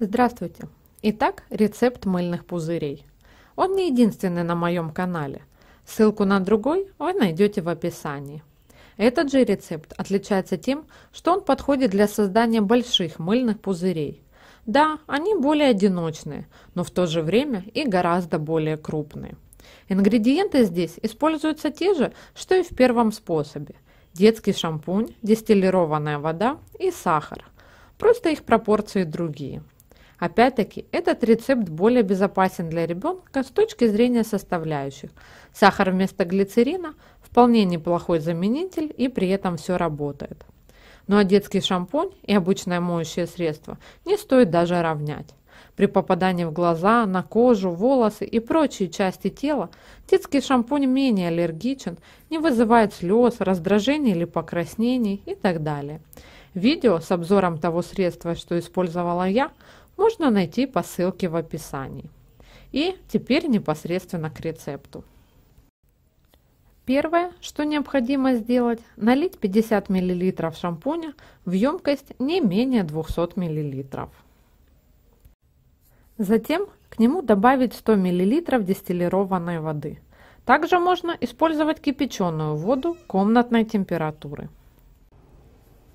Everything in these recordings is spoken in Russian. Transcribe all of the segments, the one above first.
Здравствуйте! Итак, рецепт мыльных пузырей. Он не единственный на моем канале. Ссылку на другой вы найдете в описании. Этот же рецепт отличается тем, что он подходит для создания больших мыльных пузырей. Да, они более одиночные, но в то же время и гораздо более крупные. Ингредиенты здесь используются те же, что и в первом способе. Детский шампунь, дистиллированная вода и сахар. Просто их пропорции другие. Опять-таки, этот рецепт более безопасен для ребенка с точки зрения составляющих. Сахар вместо глицерина – вполне неплохой заменитель и при этом все работает. Ну а детский шампунь и обычное моющее средство не стоит даже равнять. При попадании в глаза, на кожу, волосы и прочие части тела детский шампунь менее аллергичен, не вызывает слез, раздражений или покраснений и так далее. Видео с обзором того средства, что использовала я, можно найти по ссылке в описании. И теперь непосредственно к рецепту. Первое, что необходимо сделать, налить 50 мл шампуня в емкость не менее 200 мл. Затем к нему добавить 100 мл дистиллированной воды. Также можно использовать кипяченую воду комнатной температуры.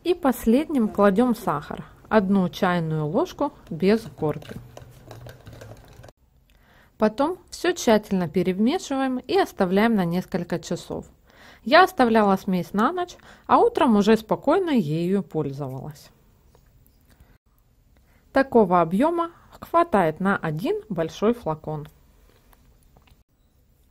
И последним кладем сахар. 1 чайную ложку без горки. Потом все тщательно перемешиваем и оставляем на несколько часов. Я оставляла смесь на ночь, а утром уже спокойно ею пользовалась. Такого объема хватает на один большой флакон.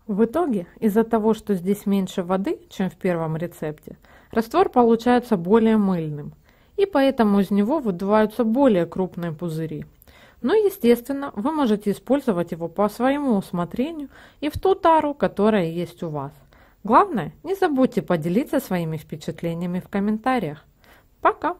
В итоге, из-за того, что здесь меньше воды, чем в первом рецепте, раствор получается более мыльным – и поэтому из него выдуваются более крупные пузыри. Но, естественно, вы можете использовать его по своему усмотрению и в ту тару, которая есть у вас. Главное, не забудьте поделиться своими впечатлениями в комментариях. Пока!